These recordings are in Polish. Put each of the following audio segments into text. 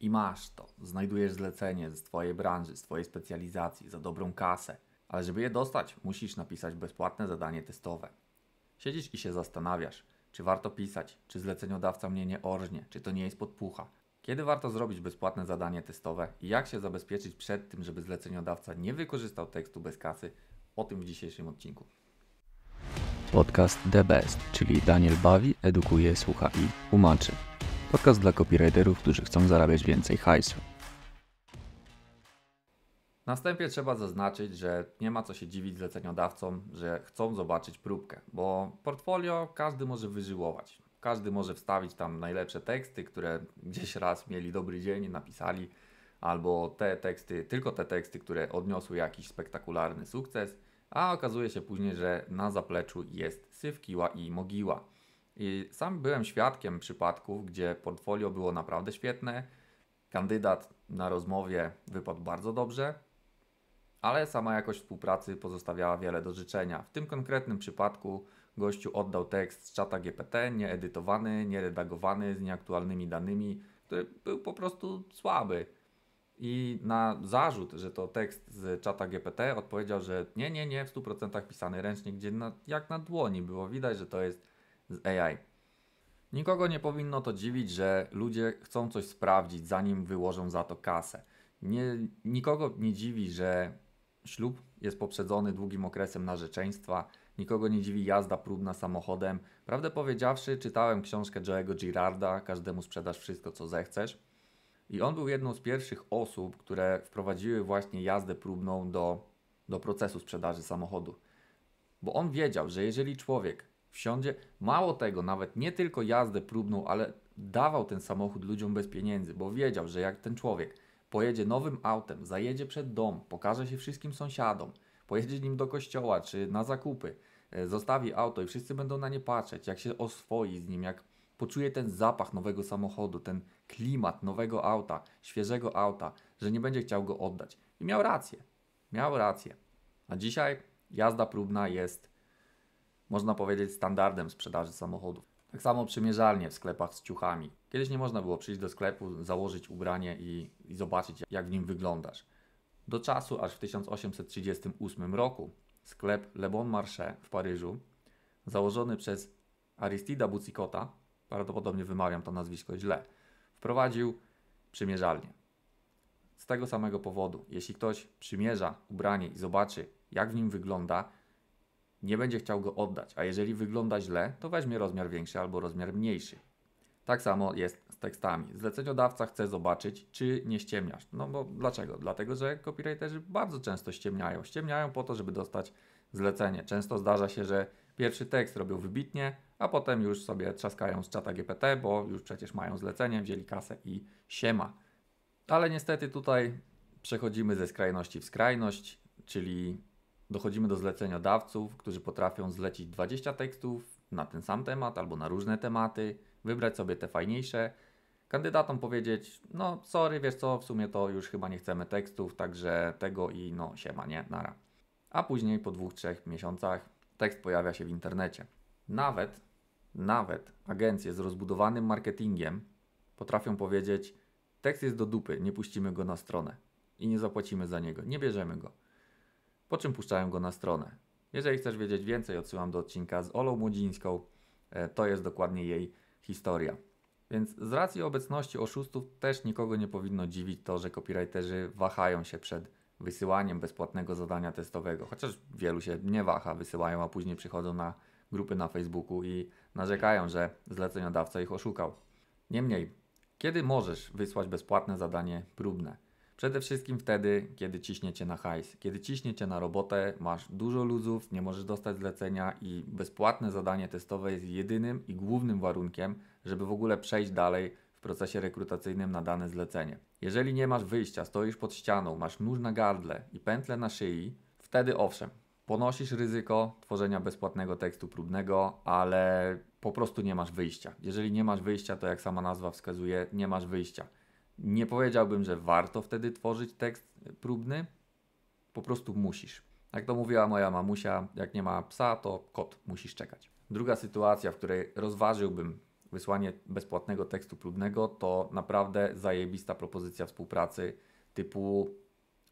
i masz to, znajdujesz zlecenie z Twojej branży, z Twojej specjalizacji, za dobrą kasę, ale żeby je dostać, musisz napisać bezpłatne zadanie testowe. Siedzisz i się zastanawiasz, czy warto pisać, czy zleceniodawca mnie nie orżnie, czy to nie jest podpucha. Kiedy warto zrobić bezpłatne zadanie testowe i jak się zabezpieczyć przed tym, żeby zleceniodawca nie wykorzystał tekstu bez kasy, o tym w dzisiejszym odcinku. Podcast The Best, czyli Daniel bawi, edukuje, słucha i tłumaczy. Podcast dla copywriterów, którzy chcą zarabiać więcej hajsu. Na wstępie trzeba zaznaczyć, że nie ma co się dziwić zleceniodawcom, że chcą zobaczyć próbkę, bo portfolio każdy może wyżyłować. Każdy może wstawić tam najlepsze teksty, które gdzieś raz mieli dobry dzień, napisali, albo te teksty, tylko te teksty, które odniosły jakiś spektakularny sukces, a okazuje się później, że na zapleczu jest syfkiła i mogiła. I sam byłem świadkiem przypadków, gdzie portfolio było naprawdę świetne, kandydat na rozmowie wypadł bardzo dobrze, ale sama jakość współpracy pozostawiała wiele do życzenia. W tym konkretnym przypadku gościu oddał tekst z czata GPT, nieedytowany, nieredagowany, z nieaktualnymi danymi, który był po prostu słaby. I na zarzut, że to tekst z czata GPT, odpowiedział, że nie, nie, nie, w 100% pisany ręcznie, gdzie na, jak na dłoni było widać, że to jest z AI. Nikogo nie powinno to dziwić, że ludzie chcą coś sprawdzić, zanim wyłożą za to kasę. Nie, nikogo nie dziwi, że ślub jest poprzedzony długim okresem narzeczeństwa, nikogo nie dziwi jazda próbna samochodem. Prawdę powiedziawszy, czytałem książkę Joe'ego Girarda, Każdemu sprzedasz wszystko, co zechcesz. I on był jedną z pierwszych osób, które wprowadziły właśnie jazdę próbną do, do procesu sprzedaży samochodu. Bo on wiedział, że jeżeli człowiek wsiądzie. Mało tego, nawet nie tylko jazdę próbną, ale dawał ten samochód ludziom bez pieniędzy, bo wiedział, że jak ten człowiek pojedzie nowym autem, zajedzie przed dom, pokaże się wszystkim sąsiadom, pojedzie nim do kościoła czy na zakupy, e, zostawi auto i wszyscy będą na nie patrzeć, jak się oswoi z nim, jak poczuje ten zapach nowego samochodu, ten klimat nowego auta, świeżego auta, że nie będzie chciał go oddać. I miał rację. Miał rację. A dzisiaj jazda próbna jest można powiedzieć, standardem sprzedaży samochodów. Tak samo przymierzalnie w sklepach z ciuchami. Kiedyś nie można było przyjść do sklepu, założyć ubranie i, i zobaczyć, jak w nim wyglądasz. Do czasu, aż w 1838 roku sklep Le Bon Marché w Paryżu, założony przez Aristida Bucicota, prawdopodobnie wymawiam to nazwisko źle, wprowadził przymierzalnie. Z tego samego powodu, jeśli ktoś przymierza ubranie i zobaczy, jak w nim wygląda, nie będzie chciał go oddać, a jeżeli wygląda źle, to weźmie rozmiar większy albo rozmiar mniejszy. Tak samo jest z tekstami. Zleceniodawca chce zobaczyć, czy nie ściemniasz. No bo dlaczego? Dlatego, że copywriterzy bardzo często ściemniają. Ściemniają po to, żeby dostać zlecenie. Często zdarza się, że pierwszy tekst robią wybitnie, a potem już sobie trzaskają z czata GPT, bo już przecież mają zlecenie, wzięli kasę i siema. Ale niestety tutaj przechodzimy ze skrajności w skrajność, czyli dochodzimy do zleceniodawców, którzy potrafią zlecić 20 tekstów na ten sam temat albo na różne tematy, wybrać sobie te fajniejsze, kandydatom powiedzieć, no sorry, wiesz co, w sumie to już chyba nie chcemy tekstów, także tego i no siema, nie, nara. A później po dwóch, trzech miesiącach tekst pojawia się w internecie. Nawet, nawet agencje z rozbudowanym marketingiem potrafią powiedzieć, tekst jest do dupy, nie puścimy go na stronę i nie zapłacimy za niego, nie bierzemy go po czym puszczałem go na stronę. Jeżeli chcesz wiedzieć więcej, odsyłam do odcinka z Olą Młodzińską. E, to jest dokładnie jej historia. Więc z racji obecności oszustów też nikogo nie powinno dziwić to, że copywriterzy wahają się przed wysyłaniem bezpłatnego zadania testowego. Chociaż wielu się nie waha, wysyłają, a później przychodzą na grupy na Facebooku i narzekają, że zleceniodawca ich oszukał. Niemniej, kiedy możesz wysłać bezpłatne zadanie próbne? Przede wszystkim wtedy, kiedy ciśniecie na hajs. Kiedy ciśniecie na robotę, masz dużo luzów, nie możesz dostać zlecenia i bezpłatne zadanie testowe jest jedynym i głównym warunkiem, żeby w ogóle przejść dalej w procesie rekrutacyjnym na dane zlecenie. Jeżeli nie masz wyjścia, stoisz pod ścianą, masz nóż na gardle i pętle na szyi, wtedy owszem, ponosisz ryzyko tworzenia bezpłatnego tekstu próbnego, ale po prostu nie masz wyjścia. Jeżeli nie masz wyjścia, to jak sama nazwa wskazuje, nie masz wyjścia. Nie powiedziałbym, że warto wtedy tworzyć tekst próbny, po prostu musisz. Jak to mówiła moja mamusia, jak nie ma psa, to kot musisz czekać. Druga sytuacja, w której rozważyłbym wysłanie bezpłatnego tekstu próbnego, to naprawdę zajebista propozycja współpracy typu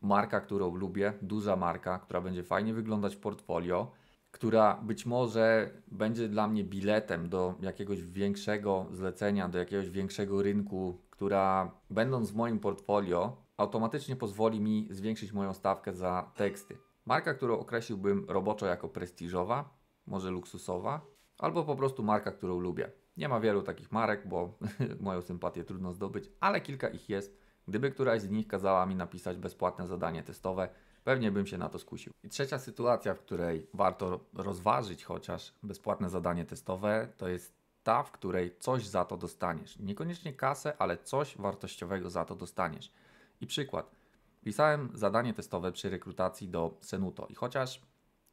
marka, którą lubię, duża marka, która będzie fajnie wyglądać w portfolio, która być może będzie dla mnie biletem do jakiegoś większego zlecenia, do jakiegoś większego rynku która będąc w moim portfolio automatycznie pozwoli mi zwiększyć moją stawkę za teksty. Marka, którą określiłbym roboczo jako prestiżowa, może luksusowa, albo po prostu marka, którą lubię. Nie ma wielu takich marek, bo moją sympatię trudno zdobyć, ale kilka ich jest. Gdyby któraś z nich kazała mi napisać bezpłatne zadanie testowe, pewnie bym się na to skusił. I trzecia sytuacja, w której warto rozważyć chociaż bezpłatne zadanie testowe, to jest ta, w której coś za to dostaniesz. Niekoniecznie kasę, ale coś wartościowego za to dostaniesz. I przykład. Pisałem zadanie testowe przy rekrutacji do Senuto i chociaż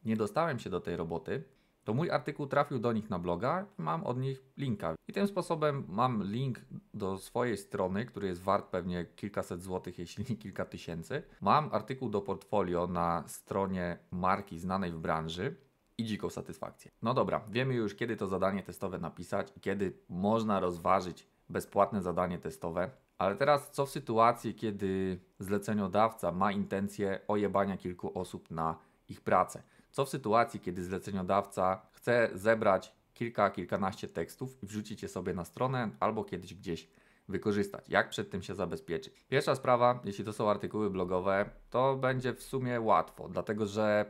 nie dostałem się do tej roboty, to mój artykuł trafił do nich na bloga i mam od nich linka. I tym sposobem mam link do swojej strony, który jest wart pewnie kilkaset złotych, jeśli nie kilka tysięcy. Mam artykuł do portfolio na stronie marki znanej w branży i dziką satysfakcję. No dobra, wiemy już kiedy to zadanie testowe napisać i kiedy można rozważyć bezpłatne zadanie testowe. Ale teraz co w sytuacji, kiedy zleceniodawca ma intencję ojebania kilku osób na ich pracę? Co w sytuacji, kiedy zleceniodawca chce zebrać kilka, kilkanaście tekstów i wrzucić je sobie na stronę albo kiedyś gdzieś wykorzystać? Jak przed tym się zabezpieczyć? Pierwsza sprawa, jeśli to są artykuły blogowe, to będzie w sumie łatwo, dlatego że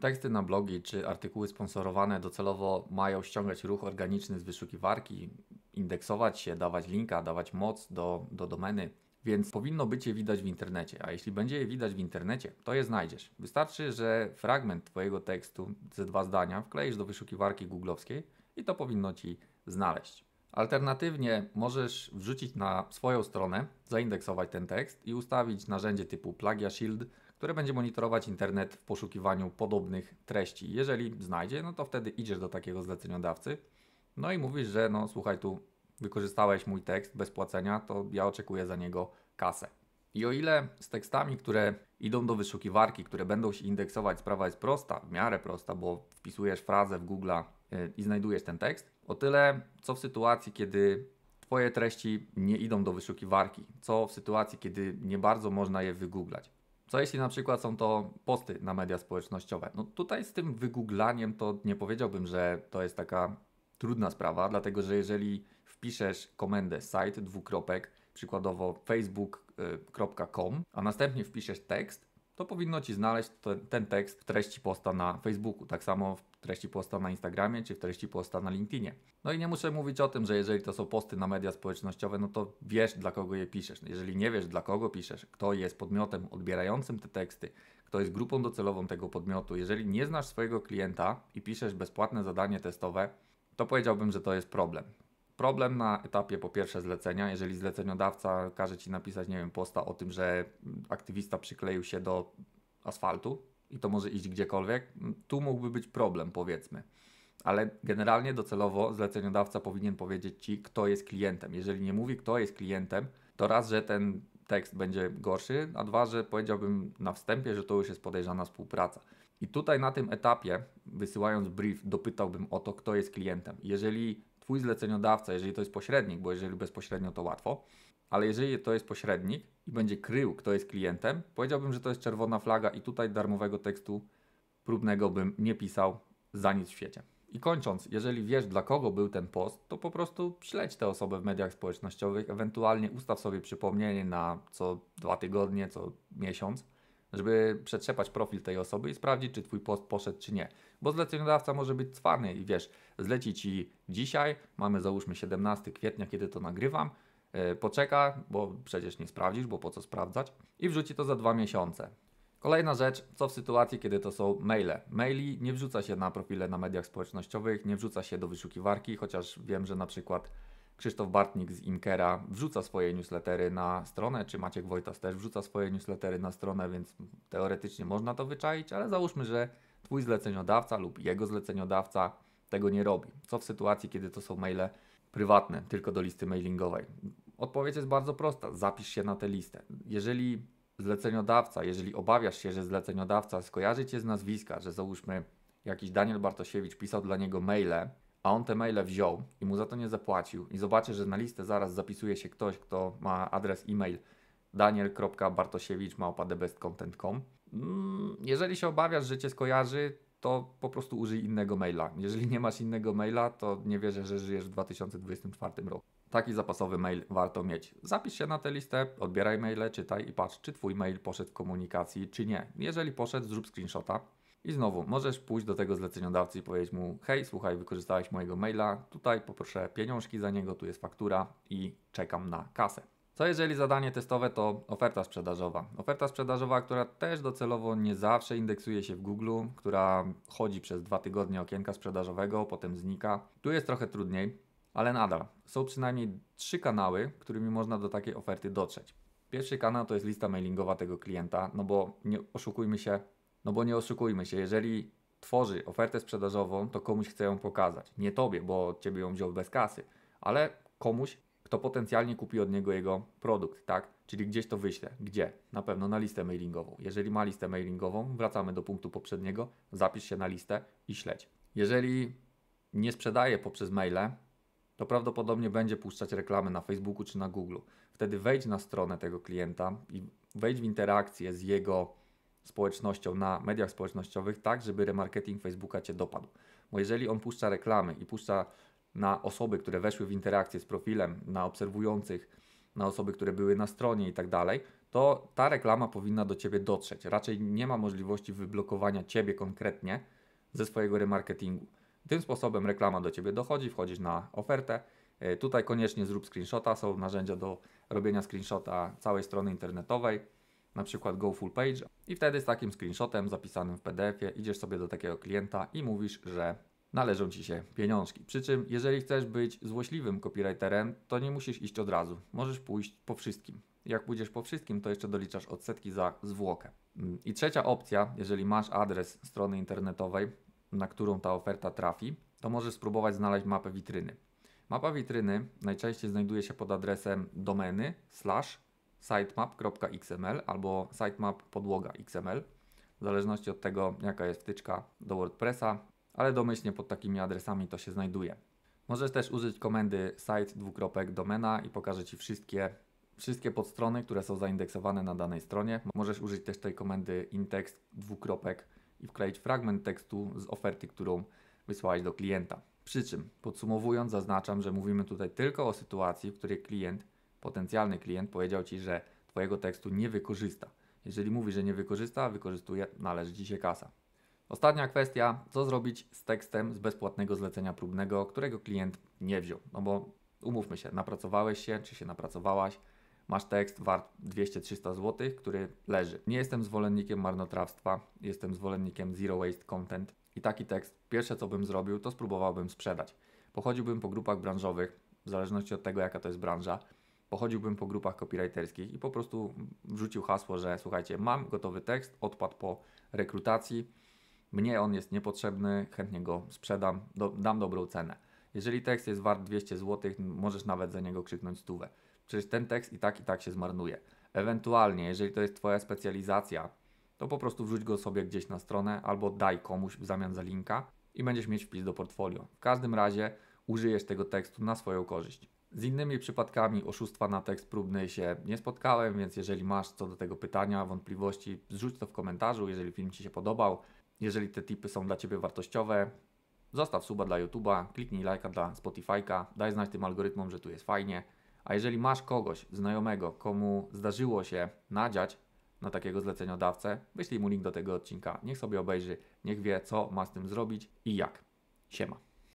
Teksty na blogi czy artykuły sponsorowane docelowo mają ściągać ruch organiczny z wyszukiwarki, indeksować się, dawać linka, dawać moc do, do domeny, więc powinno być je widać w internecie. A jeśli będzie je widać w internecie, to je znajdziesz. Wystarczy, że fragment Twojego tekstu ze dwa zdania wkleisz do wyszukiwarki googlowskiej i to powinno Ci znaleźć. Alternatywnie możesz wrzucić na swoją stronę, zaindeksować ten tekst i ustawić narzędzie typu Plagia Shield które będzie monitorować internet w poszukiwaniu podobnych treści. Jeżeli znajdzie, no to wtedy idziesz do takiego zleceniodawcy, no i mówisz, że no słuchaj, tu wykorzystałeś mój tekst bez płacenia, to ja oczekuję za niego kasę. I o ile z tekstami, które idą do wyszukiwarki, które będą się indeksować, sprawa jest prosta, w miarę prosta, bo wpisujesz frazę w Google e, i znajdujesz ten tekst, o tyle co w sytuacji, kiedy Twoje treści nie idą do wyszukiwarki, co w sytuacji, kiedy nie bardzo można je wygooglać. Co jeśli na przykład są to posty na media społecznościowe? No tutaj z tym wygooglaniem to nie powiedziałbym, że to jest taka trudna sprawa, dlatego że jeżeli wpiszesz komendę site dwukropek, przykładowo facebook.com, y, a następnie wpiszesz tekst, to powinno Ci znaleźć ten, ten tekst w treści posta na Facebooku, tak samo w treści posta na Instagramie czy w treści posta na LinkedInie. No i nie muszę mówić o tym, że jeżeli to są posty na media społecznościowe, no to wiesz dla kogo je piszesz. Jeżeli nie wiesz dla kogo piszesz, kto jest podmiotem odbierającym te teksty, kto jest grupą docelową tego podmiotu, jeżeli nie znasz swojego klienta i piszesz bezpłatne zadanie testowe, to powiedziałbym, że to jest problem problem na etapie po pierwsze zlecenia. Jeżeli zleceniodawca każe ci napisać, nie wiem, posta o tym, że aktywista przykleił się do asfaltu i to może iść gdziekolwiek, tu mógłby być problem, powiedzmy. Ale generalnie docelowo zleceniodawca powinien powiedzieć ci, kto jest klientem. Jeżeli nie mówi, kto jest klientem, to raz, że ten tekst będzie gorszy, a dwa, że powiedziałbym na wstępie, że to już jest podejrzana współpraca. I tutaj na tym etapie, wysyłając brief, dopytałbym o to, kto jest klientem. Jeżeli Twój zleceniodawca, jeżeli to jest pośrednik, bo jeżeli bezpośrednio to łatwo, ale jeżeli to jest pośrednik i będzie krył, kto jest klientem, powiedziałbym, że to jest czerwona flaga i tutaj darmowego tekstu próbnego bym nie pisał za nic w świecie. I kończąc, jeżeli wiesz, dla kogo był ten post, to po prostu śledź tę osobę w mediach społecznościowych, ewentualnie ustaw sobie przypomnienie na co dwa tygodnie, co miesiąc żeby przetrzepać profil tej osoby i sprawdzić, czy twój post poszedł, czy nie. Bo zleceniodawca może być cwany i wiesz, zleci ci dzisiaj, mamy załóżmy 17 kwietnia, kiedy to nagrywam, yy, poczeka, bo przecież nie sprawdzisz, bo po co sprawdzać, i wrzuci to za dwa miesiące. Kolejna rzecz, co w sytuacji, kiedy to są maile. Maili nie wrzuca się na profile na mediach społecznościowych, nie wrzuca się do wyszukiwarki, chociaż wiem, że na przykład Krzysztof Bartnik z Imkera wrzuca swoje newslettery na stronę, czy Maciek Wojtas też wrzuca swoje newslettery na stronę, więc teoretycznie można to wyczaić, ale załóżmy, że Twój zleceniodawca lub jego zleceniodawca tego nie robi. Co w sytuacji, kiedy to są maile prywatne, tylko do listy mailingowej? Odpowiedź jest bardzo prosta: zapisz się na tę listę. Jeżeli zleceniodawca, jeżeli obawiasz się, że zleceniodawca skojarzy cię z nazwiska, że załóżmy jakiś Daniel Bartosiewicz pisał dla niego maile, a on te maile wziął i mu za to nie zapłacił i zobaczy, że na listę zaraz zapisuje się ktoś, kto ma adres e-mail daniel.bartosiewicz.dbestcontent.com mm, Jeżeli się obawiasz, że Cię skojarzy, to po prostu użyj innego maila. Jeżeli nie masz innego maila, to nie wierzę, że żyjesz w 2024 roku. Taki zapasowy mail warto mieć. Zapisz się na tę listę, odbieraj maile, czytaj i patrz, czy Twój mail poszedł w komunikacji, czy nie. Jeżeli poszedł, zrób screenshota, i znowu, możesz pójść do tego zleceniodawcy i powiedzieć mu: Hej, słuchaj, wykorzystałeś mojego maila, tutaj poproszę pieniążki za niego, tu jest faktura i czekam na kasę. Co jeżeli zadanie testowe to oferta sprzedażowa? Oferta sprzedażowa, która też docelowo nie zawsze indeksuje się w Google, która chodzi przez dwa tygodnie okienka sprzedażowego, potem znika. Tu jest trochę trudniej, ale nadal są przynajmniej trzy kanały, którymi można do takiej oferty dotrzeć. Pierwszy kanał to jest lista mailingowa tego klienta, no bo nie oszukujmy się, no bo nie oszukujmy się, jeżeli tworzy ofertę sprzedażową, to komuś chce ją pokazać. Nie tobie, bo ciebie ją wziął bez kasy, ale komuś, kto potencjalnie kupi od niego jego produkt, tak? Czyli gdzieś to wyśle. Gdzie? Na pewno na listę mailingową. Jeżeli ma listę mailingową, wracamy do punktu poprzedniego, zapisz się na listę i śledź. Jeżeli nie sprzedaje poprzez maile, to prawdopodobnie będzie puszczać reklamy na Facebooku czy na Google. Wtedy wejdź na stronę tego klienta i wejdź w interakcję z jego społecznością na mediach społecznościowych tak, żeby remarketing Facebooka Cię dopadł. Bo jeżeli on puszcza reklamy i puszcza na osoby, które weszły w interakcję z profilem, na obserwujących, na osoby, które były na stronie i tak dalej, to ta reklama powinna do Ciebie dotrzeć. Raczej nie ma możliwości wyblokowania Ciebie konkretnie ze swojego remarketingu. Tym sposobem reklama do Ciebie dochodzi, wchodzisz na ofertę. E, tutaj koniecznie zrób screenshota, są narzędzia do robienia screenshota całej strony internetowej na przykład go full page i wtedy z takim screenshotem zapisanym w PDF-ie idziesz sobie do takiego klienta i mówisz, że należą Ci się pieniążki. Przy czym, jeżeli chcesz być złośliwym copywriterem, to nie musisz iść od razu. Możesz pójść po wszystkim. Jak pójdziesz po wszystkim, to jeszcze doliczasz odsetki za zwłokę. Mm, I trzecia opcja, jeżeli masz adres strony internetowej, na którą ta oferta trafi, to możesz spróbować znaleźć mapę witryny. Mapa witryny najczęściej znajduje się pod adresem domeny slash sitemap.xml albo sitemap podłoga XML, w zależności od tego, jaka jest wtyczka do WordPressa, ale domyślnie pod takimi adresami to się znajduje. Możesz też użyć komendy site.domena i pokaże Ci wszystkie, wszystkie podstrony, które są zaindeksowane na danej stronie. Możesz użyć też tej komendy intext dwukropek i wkleić fragment tekstu z oferty, którą wysłałeś do klienta. Przy czym, podsumowując, zaznaczam, że mówimy tutaj tylko o sytuacji, w której klient potencjalny klient powiedział Ci, że Twojego tekstu nie wykorzysta. Jeżeli mówi, że nie wykorzysta, wykorzystuje, należy Ci się kasa. Ostatnia kwestia, co zrobić z tekstem z bezpłatnego zlecenia próbnego, którego klient nie wziął. No bo umówmy się, napracowałeś się, czy się napracowałaś, masz tekst wart 200-300 zł, który leży. Nie jestem zwolennikiem marnotrawstwa, jestem zwolennikiem zero waste content i taki tekst, pierwsze co bym zrobił, to spróbowałbym sprzedać. Pochodziłbym po grupach branżowych, w zależności od tego jaka to jest branża, pochodziłbym po grupach copywriterskich i po prostu wrzucił hasło, że słuchajcie, mam gotowy tekst, odpad po rekrutacji, mnie on jest niepotrzebny, chętnie go sprzedam, do, dam dobrą cenę. Jeżeli tekst jest wart 200 zł, możesz nawet za niego krzyknąć stówę. Przecież ten tekst i tak, i tak się zmarnuje. Ewentualnie, jeżeli to jest Twoja specjalizacja, to po prostu wrzuć go sobie gdzieś na stronę albo daj komuś w zamian za linka i będziesz mieć wpis do portfolio. W każdym razie użyjesz tego tekstu na swoją korzyść. Z innymi przypadkami oszustwa na tekst próbny się nie spotkałem, więc jeżeli masz co do tego pytania, wątpliwości, zrzuć to w komentarzu, jeżeli film Ci się podobał. Jeżeli te tipy są dla Ciebie wartościowe, zostaw suba dla YouTube'a, kliknij lajka dla Spotify'ka, daj znać tym algorytmom, że tu jest fajnie. A jeżeli masz kogoś znajomego, komu zdarzyło się nadziać na takiego zleceniodawcę, wyślij mu link do tego odcinka, niech sobie obejrzy, niech wie co ma z tym zrobić i jak. Siema.